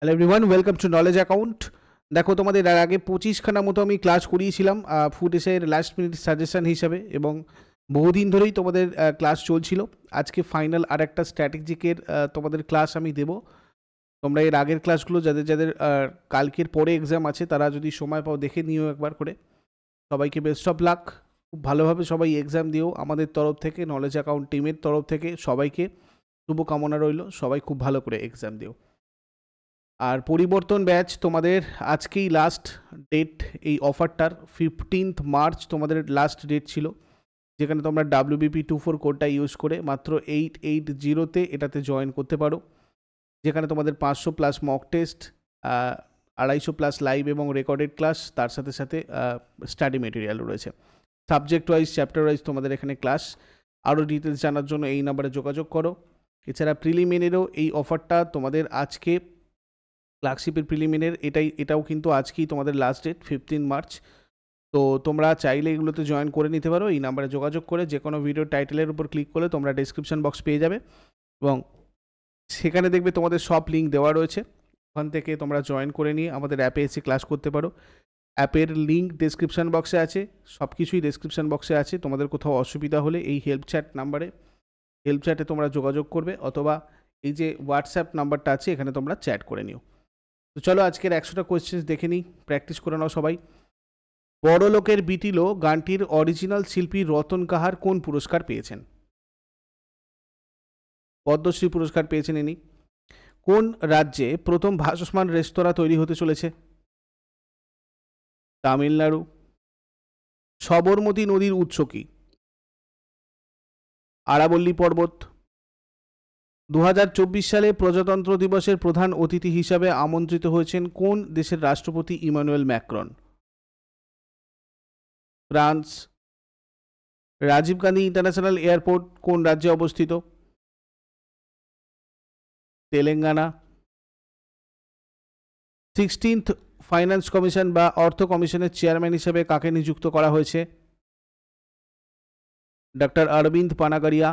hello everyone welcome to knowledge account দেখো তোমাদের এর আগে পঁচিশখানা মতো আমি ক্লাস করিয়েছিলাম ফুড এসের লাস্ট মিনিট সাজেশান হিসাবে এবং বহুদিন ধরেই তোমাদের ক্লাস চলছিল আজকে ফাইনাল আর একটা স্ট্র্যাটেজিকের তোমাদের ক্লাস আমি দেব তোমরা এর আগের ক্লাসগুলো যাদের যাদের কালকের পরে এক্সাম আছে তারা যদি সময় পাও দেখে নিও একবার করে সবাইকে বেস্ট অফ লাক খুব ভালোভাবে সবাই এক্সাম দিও আমাদের তরফ থেকে নলেজ অ্যাকাউন্ট টিমের তরফ থেকে সবাইকে শুভকামনা রইল সবাই খুব ভালো করে এক্সাম দিও আর পরিবর্তন ব্যাচ তোমাদের আজকেই লাস্ট ডেট এই অফারটার ফিফটিন্থ মার্চ তোমাদের লাস্ট ডেট ছিল যেখানে তোমরা ডাব্লিউবিপি টু ফোর কোডটা ইউজ করে মাত্র এইট এইট জিরোতে এটাতে জয়েন করতে পারো যেখানে তোমাদের পাঁচশো প্লাস মক টেস্ট আড়াইশো প্লাস লাইভ এবং রেকর্ডেড ক্লাস তার সাথে সাথে স্টাডি মেটেরিয়াল রয়েছে সাবজেক্ট ওয়াইজ চ্যাপ্টার ওয়াইজ তোমাদের এখানে ক্লাস আরও ডিটেলস জানার জন্য এই নাম্বারে যোগাযোগ করো এছাড়া প্রিলিমিনেরও এই অফারটা তোমাদের আজকে ক্লার্কশিপের প্রিলিমিনের এটাই এটাও কিন্তু আজকেই তোমাদের লাস্ট ডেট ফিফটিন মার্চ তো তোমরা চাইলে এগুলোতে জয়েন করে নিতে পারো এই নাম্বারে যোগাযোগ করে যে কোনো ভিডিও টাইটেলের উপর ক্লিক করলে তোমরা ডিসক্রিপশান বক্স পেয়ে যাবে এবং সেখানে দেখবে তোমাদের সব লিঙ্ক দেওয়া রয়েছে ওখান থেকে তোমরা জয়েন করে নিয়ে আমাদের অ্যাপে এসে ক্লাস করতে পারো অ্যাপের লিঙ্ক ডিসক্রিপশান বক্সে আছে সব কিছুই ডিসক্রিপশান বক্সে আছে তোমাদের কোথাও অসুবিধা হলে এই হেল্প চ্যাট নাম্বারে হেল্প চ্যাটে তোমরা যোগাযোগ করবে অথবা এই যে হোয়াটসঅ্যাপ নাম্বারটা আছে এখানে তোমরা চ্যাট করে নিও তো চলো আজকের একশোটা কোয়েশ্চেন্স দেখে নিই প্র্যাকটিস করে নাও সবাই বড়লোকের বিটিলো গানটির অরিজিনাল শিল্পী রতন কাহার কোন পুরস্কার পেয়েছেন পদ্মশ্রী পুরস্কার পেয়েছেন ইনি কোন রাজ্যে প্রথম ভাসমান রেস্তোরাঁ তৈরি হতে চলেছে তামিলনাড়ু সবরমতী নদীর উৎস কি আরাবল্লী পর্বত দু সালে প্রজাতন্ত্র দিবসের প্রধান অতিথি হিসাবে আমন্ত্রিত হয়েছেন কোন দেশের রাষ্ট্রপতি Emmanuel Macron France Rajiv Gandhi international airport কোন রাজ্যে অবস্থিত তেলেঙ্গানা সিক্সটিন্থ ফাইন্যান্স কমিশন বা অর্থ কমিশনের চেয়ারম্যান হিসেবে কাকে নিযুক্ত করা হয়েছে ডক্টর অরবিন্দ পানাগারিয়া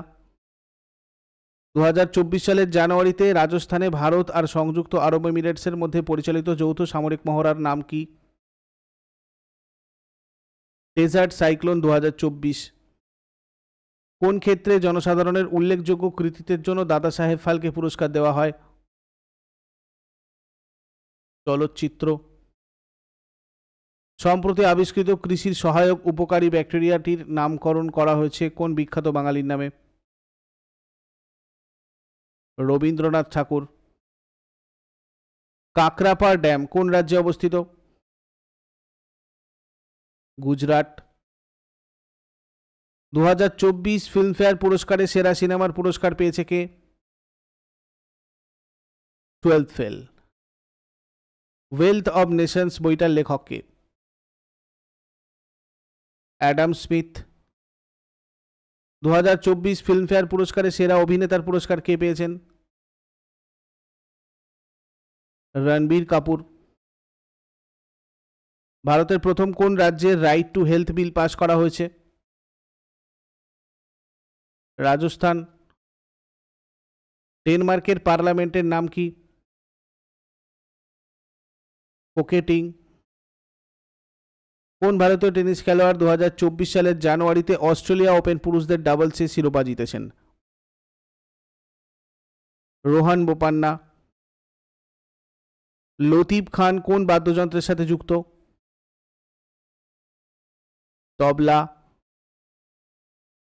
চব্বিশ সালের জানুয়ারিতে রাজস্থানে ভারত আর সংযুক্ত আরব এমিরেটসের মধ্যে পরিচালিত যৌথ সামরিক মহড়ার নাম কি ডেজার্ট সাইক্লোন দু কোন ক্ষেত্রে জনসাধারণের উল্লেখযোগ্য কৃতিত্বের জন্য দাদা সাহেব ফালকে পুরস্কার দেওয়া হয় চলচ্চিত্র সম্প্রতি আবিষ্কৃত কৃষির সহায়ক উপকারী ব্যাকটেরিয়াটির নামকরণ করা হয়েছে কোন বিখ্যাত বাঙালির নামে রবীন্দ্রনাথ ঠাকুর কাকরাপাড় ড্যাম কোন রাজ্যে অবস্থিত গুজরাট দু ফিল্মফেয়ার পুরস্কারে সেরা সিনেমার পুরস্কার পেয়েছে কে twelfth fail wealth of nations বইটার লেখককে অ্যাডাম স্মিথ দু ফিল্মফেয়ার পুরস্কারে সেরা অভিনেতার পুরস্কার কে পেয়েছেন রণবীর কাপুর ভারতের প্রথম কোন রাজ্যে রাইট টু হেলথ বিল পাশ করা হয়েছে রাজস্থান ডেনমার্কের পার্লামেন্টের নাম কি কোকেটিং কোন ভারতীয় টেনিস খেলোয়াড় দু সালের জানুয়ারিতে অস্ট্রেলিয়া ওপেন পুরুষদের ডাবলসে শিরোপা জিতেছেন রোহান বোপান্না লতিফ খান কোন বাদ্যযন্ত্রের সাথে যুক্ত তবলা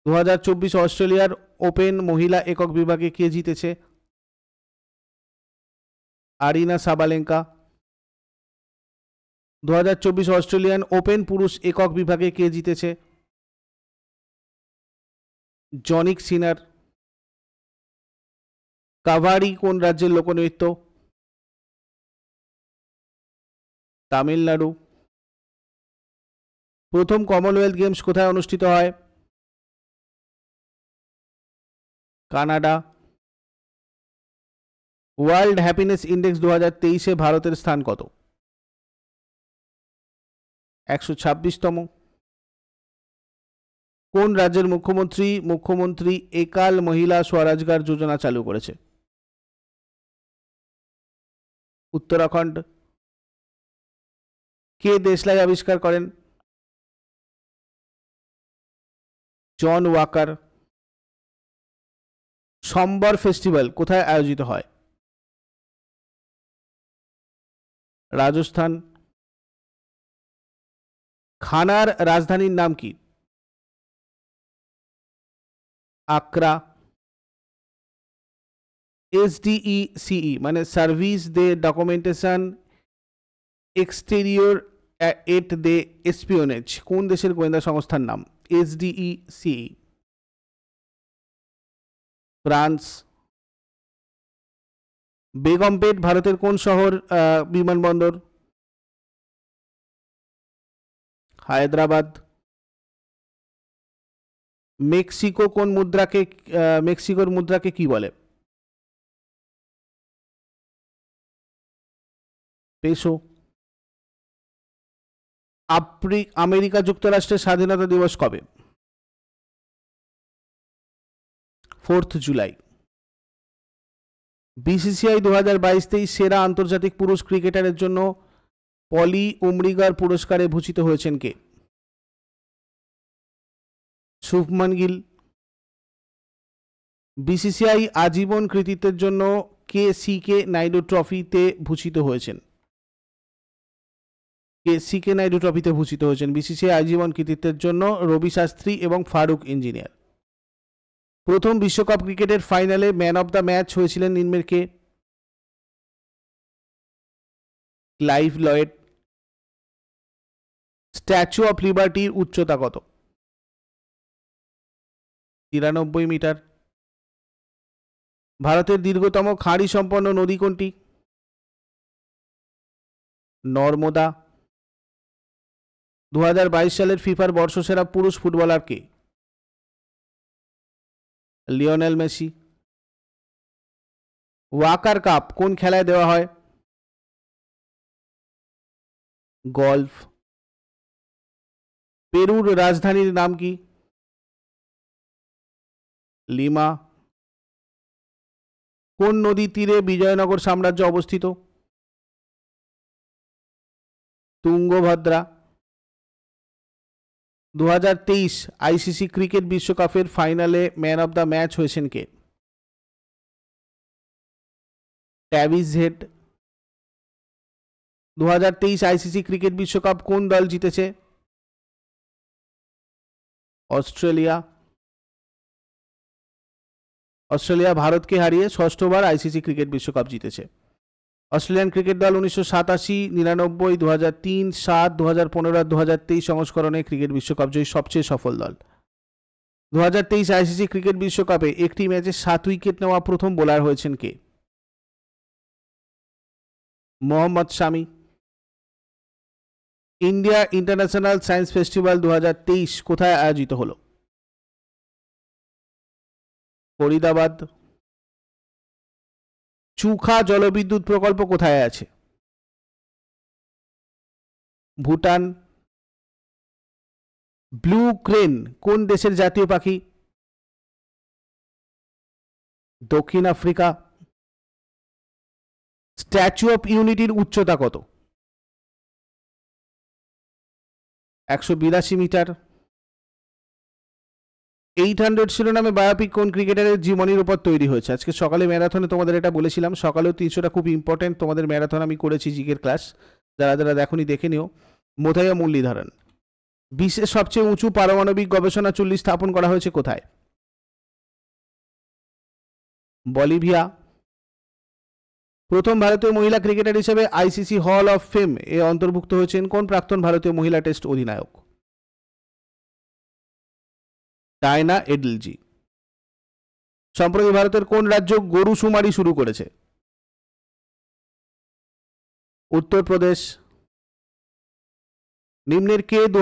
দু অস্ট্রেলিয়ার ওপেন মহিলা একক বিভাগে কে জিতেছে আরিনা সাবালেঙ্কা দু অস্ট্রেলিয়ান ওপেন পুরুষ একক বিভাগে কে জিতেছে জনিক সিনার কাভারি কোন রাজ্যের লোকনৃত্য তামিলনাড়ু প্রথম কমনওয়েলথ গেমস কোথায় অনুষ্ঠিত হয় কানাডা ওয়ার্ল্ড হ্যাপিনেস ইন্ডেক্স দু হাজার তেইশে ভারতের স্থান কত একশো ছাব্বিশতম কোন রাজ্যের মুখ্যমন্ত্রী মুখ্যমন্ত্রী একাল মহিলা স্বরাজগার যোজনা চালু করেছে উত্তরাখণ্ড কে দেশলাই আবিষ্কার করেন জন ওয়াকার সম্বর ফেস্টিভ্যাল কোথায় আয়োজিত হয় রাজস্থান খানার রাজধানীর নাম কি আকরা এসডিই সিই মানে সার্ভিস দে ডকুমেন্টেশন এক্সটেরিয়র এট দে এসপিওনেজ কোন দেশের গোয়েন্দা সংস্থার নাম এসডিই সিই ফ্রান্স বেগমপেট ভারতের কোন শহর বিমানবন্দর হায়দ্রাবাদ মেক্সিকো কোন মুদ্রাকে মেক্সিকোর মুদ্রাকে কি বলে পেসো আফ্রি আমেরিকা যুক্তরাষ্ট্রের স্বাধীনতা দিবস কবে ফোর্থ জুলাই বিসিসিআই দু হাজার সেরা আন্তর্জাতিক পুরুষ ক্রিকেটারের জন্য পলি উমরিগার পুরস্কারে ভূষিত হয়েছেন কে শুভমান গিল বিসিসিআই আজীবন কৃতিত্বের জন্য কে সি কে নাইডু ট্রফিতে ভূষিত হয়েছেন কে সি কে নাইডু ট্রফিতে ভূষিত হয়েছেন বিসিসিআই আজীবন কৃতিত্বের জন্য রবি শাস্ত্রী এবং ফারুক ইঞ্জিনিয়ার প্রথম বিশ্বকাপ ক্রিকেটের ফাইনালে ম্যান অব দ্য ম্যাচ হয়েছিলেন নিম্নের কে লাইভ লয়েড স্ট্যাচু অফ লিবার্টির উচ্চতা কত তিরানব্বই মিটার ভারতের দীর্ঘতম খাড়ি সম্পন্ন নদী কোনটি নর্মদা দু সালের ফিফার বর্ষসেরা পুরুষ ফুটবলার কে লিওনেল মেসি ওয়াকার কাপ কোন খেলায় দেওয়া হয় গল্ফ পেরুর রাজধানীর নাম কি লিমা কোন নদী তীরে বিজয়নগর সাম্রাজ্য অবস্থিত তুঙ্গভদ্রা দু আইসিসি ক্রিকেট বিশ্বকাপের ফাইনালে ম্যান অব দ্য ম্যাচ হয়েছেন কে ট্যাভিস হেড দু আইসিসি ক্রিকেট বিশ্বকাপ কোন দল জিতেছে অস্ট্রেলিয়া অস্ট্রেলিয়া ভারতকে হারিয়ে ষষ্ঠবার আইসিসি ক্রিকেট বিশ্বকাপ জিতেছে অস্ট্রেলিয়ান ক্রিকেট দল উনিশশো সাতাশি নিরানব্বই দু হাজার তিন সাত দু হাজার পনেরো আর দু হাজার তেইশ সংস্করণে ক্রিকেট বিশ্বকাপ জয়ী সবচেয়ে সফল দল দু হাজার তেইশ আইসিসি ক্রিকেট বিশ্বকাপে একটি ম্যাচে সাত উইকেট নেওয়া প্রথম বোলার হয়েছেন কে Mohammad Shami India International Science Festival দু কোথায় আয়োজিত হল ফরিদাবাদ চুখা জলবিদ্যুৎ প্রকল্প কোথায় আছে ভুটান ব্লু ক্রেন কোন দেশের জাতীয় পাখি দক্ষিণ আফ্রিকা স্ট্যাচু অফ ইউনিটির উচ্চতা কত একশো বিরাশি মিটার এইট হান্ড্রেড শিরোনামে বায়োপিক কোন ক্রিকেটারের জীবনীর উপর তৈরি হয়েছে আজকে সকালে ম্যারাথনে তোমাদের এটা বলেছিলাম সকালেও তিনশোটা খুব ইম্পর্টেন্ট তোমাদের ম্যারাথন আমি করেছি জিকের ক্লাস যারা যারা দেখনি দেখে নিও মোথাইয়া মুরলীধরন বিশ্বের সবচেয়ে উঁচু পারমাণবিক গবেষণা চুল্লি স্থাপন করা হয়েছে কোথায় বলিভিয়া প্রথম ভারতীয় মহিলা ক্রিকেটার হিসেবে আইসিসি হল অফ ফেম এ অন্তর্ভুক্ত হয়েছেন কোন প্রাক্তন ভারতীয় মহিলা টেস্ট অধিনায়ক ডায়না এডলজি সম্প্রতি ভারতের কোন রাজ্য গরু সুমারি শুরু করেছে উত্তরপ্রদেশ নিম্নের কে দু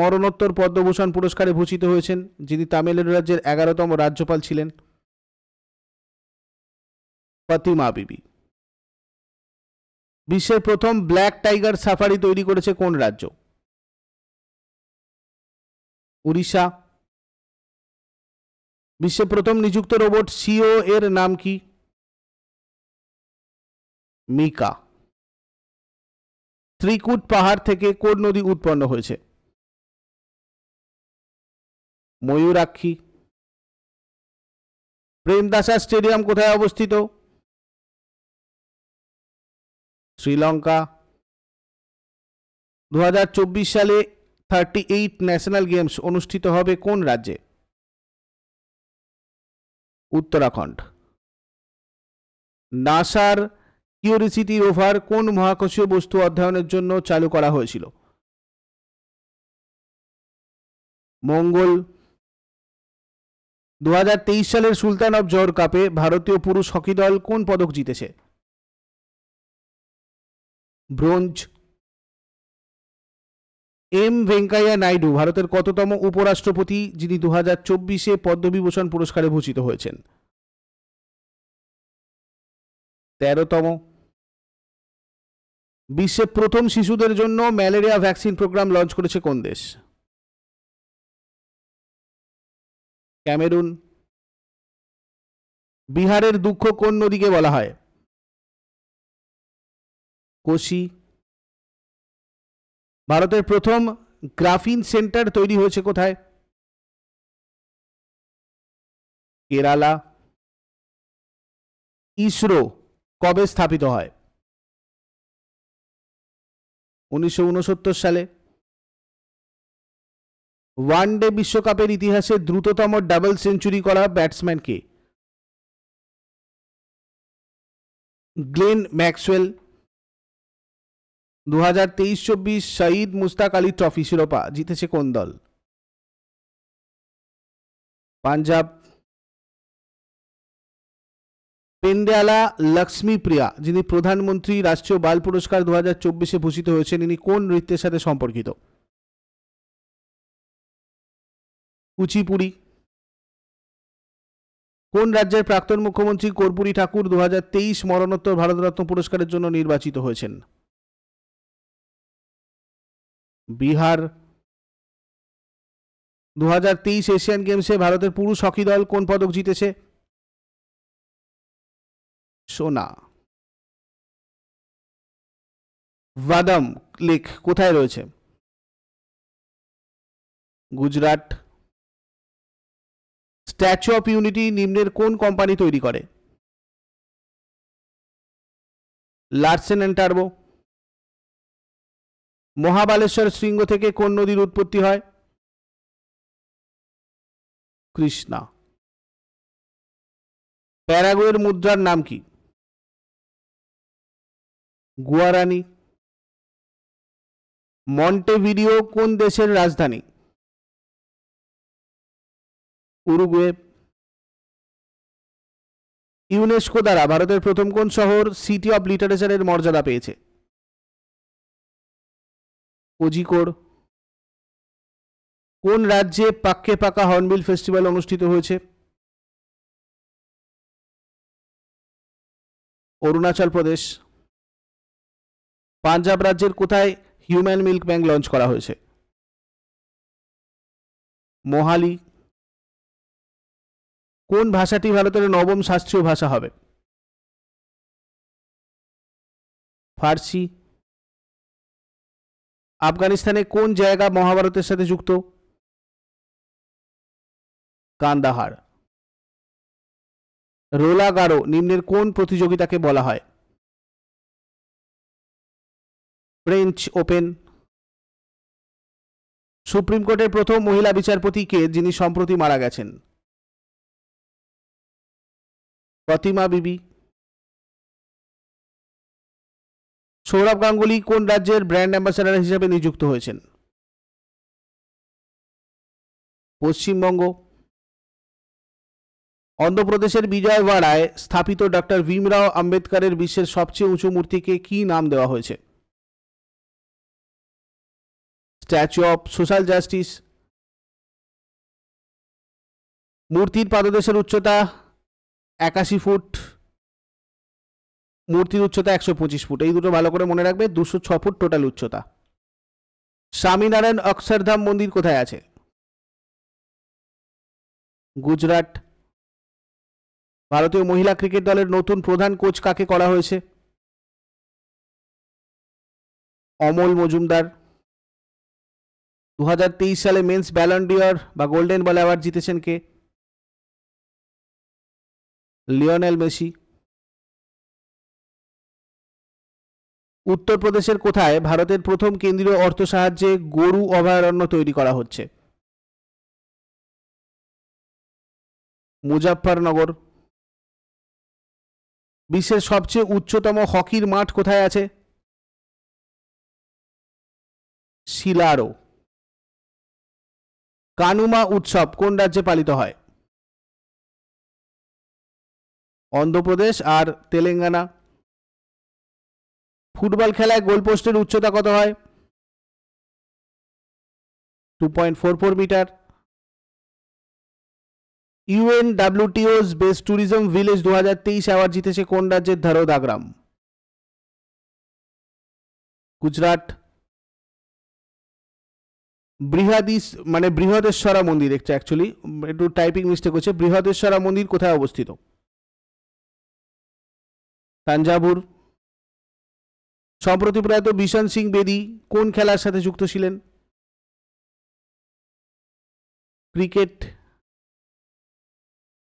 মরণোত্তর পদ্মভূষণ পুরস্কারে ভূষিত হয়েছেন যিনি তামিলনাড়ু রাজ্যের এগারোতম রাজ্যপাল ছিলেন ফাতিমা বিবি বিশ্বের প্রথম ব্ল্যাক টাইগার সাফারি তৈরি করেছে কোন রাজ্য উড়িষ্যা বিশ্বে প্রথম নিযুক্ত রোবট সিও এর নাম কি মিকা ত্রিকুট পাহাড় থেকে কোন নদী উৎপন্ন হয়েছে ময়ূরাক্ষী প্রেমদাসা স্টেডিয়াম কোথায় অবস্থিত শ্রীলঙ্কা দু সালে থার্টি এইট ন্যাশনাল গেমস অনুষ্ঠিত হবে কোন রাজ্যে উত্তরাখণ্ড নাসার কিউরিসিটি রোভার কোন মহাকাশীয় বস্তু অধ্যয়নের জন্য চালু করা হয়েছিল মঙ্গল দু সালের সুলতান অব জহর কাপে ভারতীয় পুরুষ হকি দল কোন পদক জিতেছে ব্রোঞ্জ এম ভেঙ্কাইয়া নাইডু ভারতের কততম উপরাষ্ট্রপতি যিনি দু হাজার চব্বিশে পদ্মবিভূষণ পুরস্কারে ভূষিত হয়েছেন তেরোতম বিশ্বে প্রথম শিশুদের জন্য ম্যালেরিয়া ভ্যাকসিন প্রোগ্রাম লঞ্চ করেছে কোন দেশ ক্যামেরুন বিহারের দুঃখ কোন নদীকে বলা হয় কোশি ভারতের প্রথম গ্রাফিন সেন্টার তৈরি হয়েছে কোথায় কেরালা ইসরো কবে স্থাপিত হয় উনিশশো সালে ওয়ান ডে বিশ্বকাপের ইতিহাসে দ্রুততম ডাবল সেঞ্চুরি করা ব্যাটসম্যানকে গ্লেন ম্যাক্সওয়েল দু হাজার তেইশ চব্বিশ সঈদ মুস্তাক আলী ট্রফি শিরোপা জিতেছে কোন দল পাঞ্জাব পেন্ডেয়ালা লক্ষ্মীপ্রিয়া যিনি প্রধানমন্ত্রী রাষ্ট্রীয় বাল পুরস্কার দু হাজার চব্বিশে ভূষিত হয়েছেন ইনি কোন নৃত্যের সাথে সম্পর্কিত কুচিপুড়ি কোন রাজ্যের প্রাক্তন মুখ্যমন্ত্রী কর্পুরী ঠাকুর দু হাজার তেইশ মরণোত্তর ভারতরত্ন পুরস্কারের জন্য নির্বাচিত হয়েছেন বিহার দু এশিয়ান গেমসে ভারতের পুরুষ হকি দল কোন পদক জিতেছে সোনা বাদাম লেক কোথায় রয়েছে গুজরাট স্ট্যাচু অফ ইউনিটি নিম্নের কোন কোম্পানি তৈরি করে লার্সেন অ্যান্ড টার্বো মহাবালেশ্বর শৃঙ্গ থেকে কোন নদীর উৎপত্তি হয় কৃষ্ণা প্যারাগুয়ের মুদ্রার নাম কি গুয়ারানি মন্টেভিডিও কোন দেশের রাজধানী উরুগুয়ে ইউনেস্কো দ্বারা ভারতের প্রথম কোন শহর সিটি অব লিটারেচারের মর্যাদা পেয়েছে কোজিকোড় কোন রাজ্যে পাক্কে পাকা হর্নবিল ফেস্টিভ্যাল অনুষ্ঠিত হয়েছে অরুণাচল প্রদেশ পাঞ্জাব রাজ্যের কোথায় হিউম্যান মিল্ক ব্যাংক লঞ্চ করা হয়েছে মোহালি কোন ভাষাটি ভারতের নবম শাস্ত্রীয় ভাষা হবে ফার্সি আফগানিস্তানে কোন জায়গা মহাভারতের সাথে যুক্ত কান্দাহার রোলা গারো নিম্নের কোন প্রতিযোগিতাকে বলা হয় ফ্রেঞ্চ ওপেন সুপ্রিম কোর্টের প্রথম মহিলা বিচারপতিকে যিনি সম্প্রতি মারা গেছেন প্রতিমা বিবি সৌরভ গাঙ্গুলি কোন রাজ্যের ব্র্যান্ড অ্যাম্বাসেডার হিসেবে নিযুক্ত হয়েছেন পশ্চিমবঙ্গ অন্ধ্রপ্রদেশের বিজয়ওয়াড়ায় স্থাপিত ডক্টর ভীমরাও আম্বেদকরের বিশ্বের সবচেয়ে উঁচু মূর্তিকে কি নাম দেওয়া হয়েছে স্ট্যাচু অফ সোশ্যাল জাস্টিস মূর্তির পাদদেশের উচ্চতা একাশি ফুট মূর্তির উচ্চতা একশো পঁচিশ ফুট এই দুটো ভালো করে মনে রাখবে দুশো ছ ফুট টোটাল উচ্চতা স্বামীনারায়ণ অক্ষরধাম মন্দির কোথায় আছে গুজরাট ভারতীয় মহিলা ক্রিকেট দলের নতুন প্রধান কোচ কাকে করা হয়েছে অমল মজুমদার দু সালে মেন্স ব্যালন্ডিয়র বা গোল্ডেন বল অ্যাওয়ার্ড জিতেছেন কে লিওনেল মেসি উত্তরপ্রদেশের কোথায় ভারতের প্রথম কেন্দ্রীয় অর্থ সাহায্যে গরু অভয়ারণ্য তৈরি করা হচ্ছে মুজাফরনগর বিশ্বের সবচেয়ে উচ্চতম হকির মাঠ কোথায় আছে শিলারো কানুমা উৎসব কোন রাজ্যে পালিত হয় অন্ধ্রপ্রদেশ আর তেলেঙ্গানা ফুটবল খেলায় গোলপোস্টের উচ্চতা কত হয় two point four four metre UN ডাব্লিউটিওস বেস্ট ট্যুরিজম ভিলেজ দু হাজার তেইশ অ্যাওয়ার্ড জিতেছে কোন রাজ্যের ধারোদাগ্রাম গুজরাট বৃহাদিস মানে বৃহদেশ্বরা মন্দির একটু অ্যাকচুয়ালি একটু টাইপিং মিস্টেক হচ্ছে বৃহদেশ্বরা মন্দির কোথায় অবস্থিত তাঞ্জাবুর সম্প্রতি প্রয়াত বিশান সিং বেদি কোন খেলার সাথে যুক্ত ছিলেন ক্রিকেট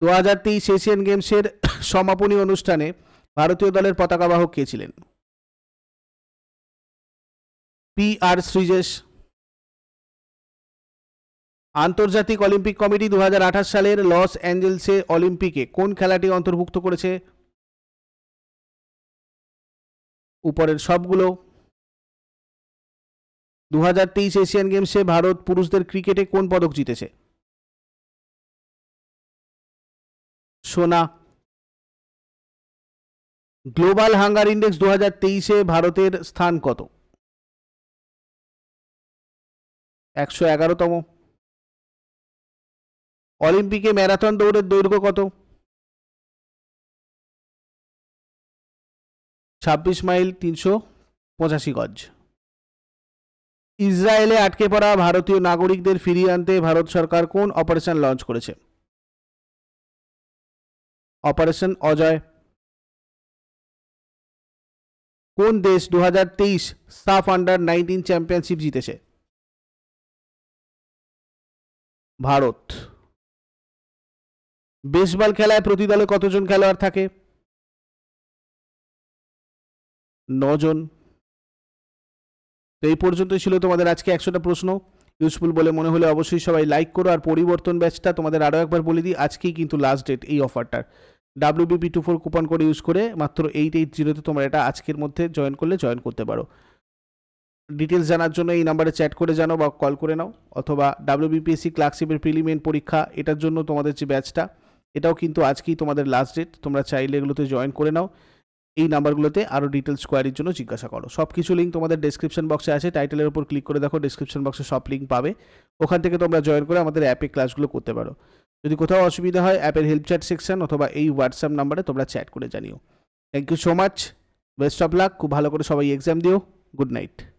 দু হাজার তেইশ এশিয়ান গেমসের সমাপনী অনুষ্ঠানে ভারতীয় দলের পতাকাবাহক কে ছিলেন পি আর সৃজেশ আন্তর্জাতিক অলিম্পিক কমিটি দু সালের লস অ্যাঞ্জেলসে অলিম্পিকে কোন খেলাটি অন্তর্ভুক্ত করেছে উপরের সবগুলো দু তেইশ এশিয়ান গেমসে ভারত পুরুষদের ক্রিকেটে কোন পদক জিতেছে সোনা গ্লোবাল হাঙ্গার ইন্ডেক্স দু তেইশে ভারতের স্থান কত একশো এগারোতম অলিম্পিকে ম্যারাথন দৌড়ের দৈর্ঘ্য কত ছাব্বিশ মাইল তিনশো পঁচাশি গজ ইসরায়েলে আটকে পড়া ভারতীয় নাগরিকদের ফিরিয়ে আনতে ভারত সরকার কোন অপারেশন লঞ্চ করেছে অপারেশন অজয় কোন দেশ দু সাফ আন্ডার নাইনটিন চ্যাম্পিয়নশিপ জিতেছে ভারত বেসবল খেলায় প্রতি দলে কতজন খেলোয়াড় থাকে নজন তো এই পর্যন্তই ছিল তোমাদের আজকে একশোটা প্রশ্ন ইউজফুল বলে মনে হলে অবশ্যই সবাই লাইক করো আর পরিবর্তন ব্যাচটা তোমাদের আরও একবার বলে দিই আজকেই কিন্তু লাস্ট ডেট এই অফারটার W BP two four coupon code use করে মাত্র এইট এইট জিরোতে তোমরা এটা আজকের মধ্যে জয়েন করলে জয়েন করতে পারো ডিটেলস জানার জন্য এই নাম্বারে চ্যাট করে জানো বা কল করে নাও অথবা ডাব্লিউবিপিএসসি ক্লার্কশিপের প্রিলিমেন্ট পরীক্ষা এটার জন্য তোমাদের যে ব্যাচটা এটাও কিন্তু আজকেই তোমাদের লাস্ট ডেট তোমরা চাইলে এগুলোতে জয়েন করে নাও এই নাম্বারগুলোতে আরও ডিটেলস কোয়ারির জন্য জিজ্ঞাসা করো সব কিছু লিঙ্ক তোমাদের ডেসক্রিপশন বক্সে আছে টাইটেলের উপর ক্লিক করে দেখো ডেসক্রিপশন বক্সে সব লিঙ্ক পাবে ওখান থেকে তোমরা জয়েন করে আমাদের অ্যাপে ক্লাসগুলো করতে পারো যদি কোথাও অসুবিধা হয় অ্যাপের হেল্প চ্যাট সেকশন অথবা এই হোয়াটসঅ্যাপ নাম্বারে তোমরা চ্যাট করে জানিও thank you so much best of luck খুব ভালো করে সবাই এক্সাম দিও গুড নাইট